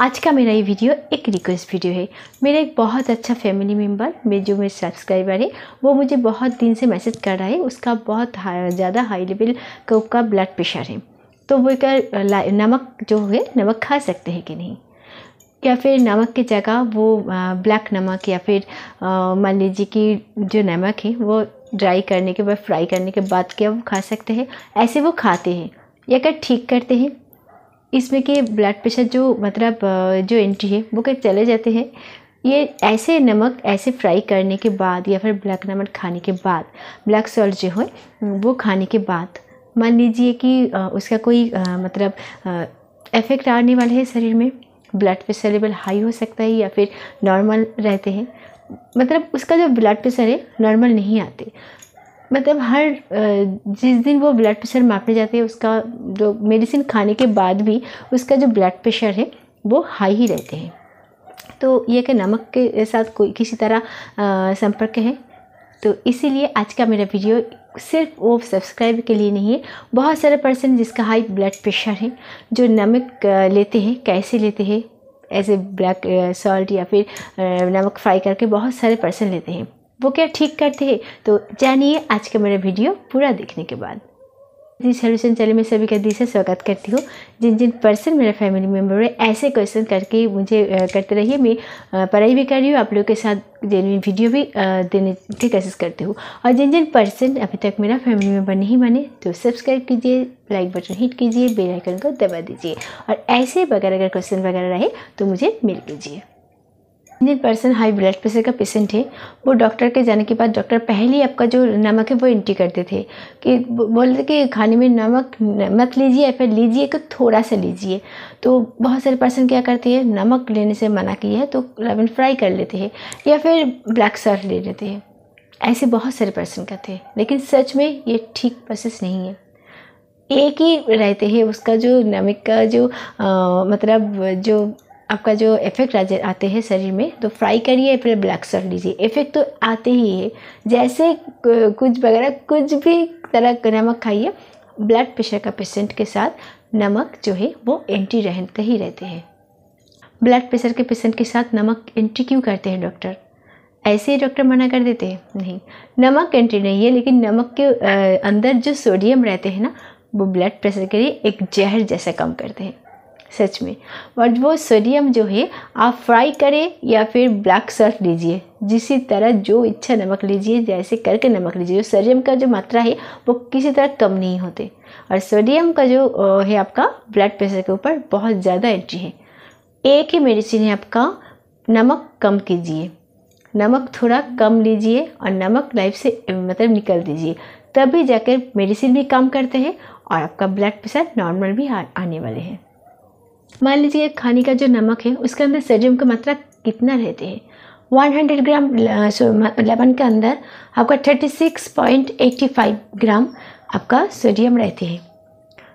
आज का मेरा ये वीडियो एक रिक्वेस्ट वीडियो है मेरा एक बहुत अच्छा फैमिली मेम्बर मेरे जो मेरे सब्सक्राइबर है वो मुझे बहुत दिन से मैसेज कर रहा है उसका बहुत ज़्यादा हाई लेवल का ब्लड प्रेशर है तो वो कर नमक जो है नमक खा सकते हैं कि नहीं या फिर नमक की जगह वो ब्लैक नमक या फिर मान लीजिए कि जो नमक है वो ड्राई करने के बाद फ्राई करने के बाद क्या वो खा सकते हैं ऐसे वो खाते हैं या क्या ठीक करते हैं इसमें के ब्लड प्रेशर जो मतलब जो एंट्री है वो कहीं चले जाते हैं ये ऐसे नमक ऐसे फ्राई करने के बाद या फिर ब्लैक नमक खाने के बाद ब्लैक सॉल्ट जो है वो खाने के बाद मान लीजिए कि उसका कोई मतलब इफ़ेक्ट आने वाला है शरीर में ब्लड प्रेशर लेवल हाई हो सकता है या फिर नॉर्मल रहते हैं मतलब उसका जो ब्लड प्रेशर है नॉर्मल नहीं आते मतलब हर जिस दिन वो ब्लड प्रेशर मापने जाते हैं उसका जो मेडिसिन खाने के बाद भी उसका जो ब्लड प्रेशर है वो हाई ही रहते हैं तो यह कि नमक के साथ कोई किसी तरह संपर्क है तो इसीलिए आज का मेरा वीडियो सिर्फ वो सब्सक्राइब के लिए नहीं है बहुत सारे पर्सन जिसका हाई ब्लड प्रेशर है जो नमक लेते हैं कैसे लेते हैं ऐसे ब्लैक सॉल्ट या फिर नमक फ्राई करके बहुत सारे पर्सन लेते हैं वो क्या ठीक करते हैं तो जानिए आज का मेरा वीडियो पूरा देखने के बाद जी सोल्यूशन चैनल में सभी का दिल से स्वागत करती हूँ जिन जिन पर्सन मेरा फैमिली मेम्बर है ऐसे क्वेश्चन करके मुझे करते रहिए मैं पढ़ाई भी कर रही हूँ आप लोगों के साथ जेनविन वीडियो भी देने की कोशिश करती हूँ और जिन जिन पर्सन अभी तक मेरा फैमिली मेम्बर नहीं बने तो सब्सक्राइब कीजिए लाइक बटन हिट कीजिए बेलाइकन को दबा दीजिए और ऐसे वगैरह अगर क्वेश्चन वगैरह रहे तो मुझे मिल लीजिए Indian person high blood pressure का पेशेंट है वो डॉक्टर के जाने के बाद डॉक्टर पहले ही आपका जो नमक है वो एंट्री करते थे कि बोलते कि खाने में नमक मत लीजिए या फिर लीजिए तो थोड़ा सा लीजिए तो बहुत सारे पर्सन क्या करते हैं नमक लेने से मना किया है तो लेमन फ्राई कर लेते हैं या फिर ब्लैक सर्फ ले लेते हैं ऐसे बहुत सारे पर्सन करते हैं लेकिन सच में ये ठीक प्रोसेस नहीं है एक ही रहते हैं उसका जो नमक का जो आ, मतलब जो आपका जो इफ़ेक्ट आते हैं शरीर में तो फ्राई करिए फिर ब्लैक सर्व लीजिए इफ़ेक्ट तो आते ही है जैसे कुछ वगैरह कुछ भी तरह का नमक खाइए ब्लड प्रेशर का पेशेंट के साथ नमक जो है वो एंटी रहते ही रहते हैं ब्लड प्रेशर के पेशेंट के साथ नमक एंट्री क्यों करते हैं डॉक्टर ऐसे ही डॉक्टर मना कर देते हैं नहीं नमक एंट्री नहीं है लेकिन नमक के अंदर जो सोडियम रहते हैं ना वो ब्लड प्रेशर के लिए एक जहर जैसा कम करते हैं सच में और वो सोडियम जो है आप फ्राई करें या फिर ब्लैक सॉल्ट लीजिए जिसी तरह जो इच्छा नमक लीजिए जैसे करके नमक लीजिए जो सोडियम का जो मात्रा है वो किसी तरह कम नहीं होते और सोडियम का जो है आपका ब्लड प्रेशर के ऊपर बहुत ज़्यादा एंट्री है एक ही मेडिसिन है आपका नमक कम कीजिए नमक थोड़ा कम लीजिए और नमक लाइफ से मतलब निकल दीजिए तभी जाकर मेडिसिन भी काम करते हैं और आपका ब्लड प्रेशर नॉर्मल भी आने वाले हैं मान लीजिए खाने का जो नमक है उसके अंदर सोडियम की मात्रा कितना रहती है 100 ग्राम लेमन के अंदर आपका 36.85 ग्राम आपका सोडियम रहती है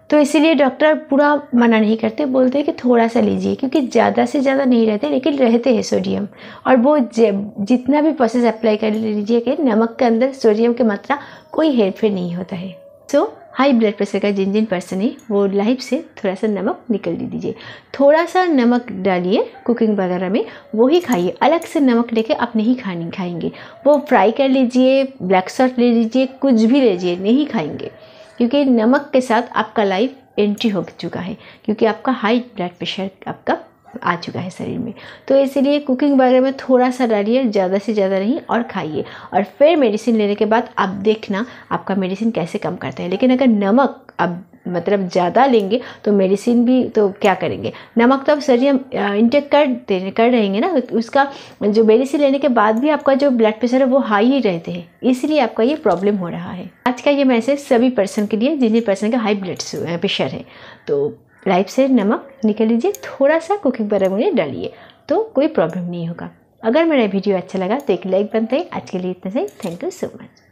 तो इसीलिए डॉक्टर पूरा मना नहीं करते बोलते हैं कि थोड़ा सा लीजिए क्योंकि ज़्यादा से ज़्यादा नहीं रहते लेकिन रहते हैं सोडियम और वो जितना भी प्रोसेस अप्लाई कर लीजिए कि नमक के अंदर सोडियम की मात्रा कोई हेरफेर नहीं होता है so so, high blood pressure का जिन जिन पर्सन है वो लाइफ से थोड़ा सा नमक निकल दे दीजिए थोड़ा सा नमक डालिए कुकिंग वगैरह में वो ही खाइए अलग से नमक लेके आप नहीं खाने खाएंगे वो फ्राई कर लीजिए ब्लैक सॉल्ट ले लीजिए कुछ भी लीजिए नहीं खाएंगे क्योंकि नमक के साथ आपका लाइफ एंट्री हो चुका है क्योंकि आपका हाई ब्लड प्रेशर आपका आ चुका है शरीर में तो इसलिए कुकिंग वगैरह में थोड़ा सा डालिए ज़्यादा से ज़्यादा नहीं और खाइए और फिर मेडिसिन लेने के बाद आप देखना आपका मेडिसिन कैसे कम करता है लेकिन अगर नमक अब मतलब ज़्यादा लेंगे तो मेडिसिन भी तो क्या करेंगे नमक तो आप शरीर हम इंटेक कर दे कर रहेंगे ना उसका जो मेडिसिन लेने के बाद भी आपका जो ब्लड प्रेशर है वो हाई ही रहते हैं इसलिए आपका ये प्रॉब्लम हो रहा है आज का ये मैसेज सभी पर्सन के लिए जिन्हें पर्सन का हाई ब्लड प्रेशर है तो लाइफ से नमक निकल लीजिए थोड़ा सा कुकिंग पाउडर में डालिए तो कोई प्रॉब्लम नहीं होगा अगर मेरा वीडियो अच्छा लगा तो एक लाइक बनता है आज के लिए इतना सही थैंक यू सो मच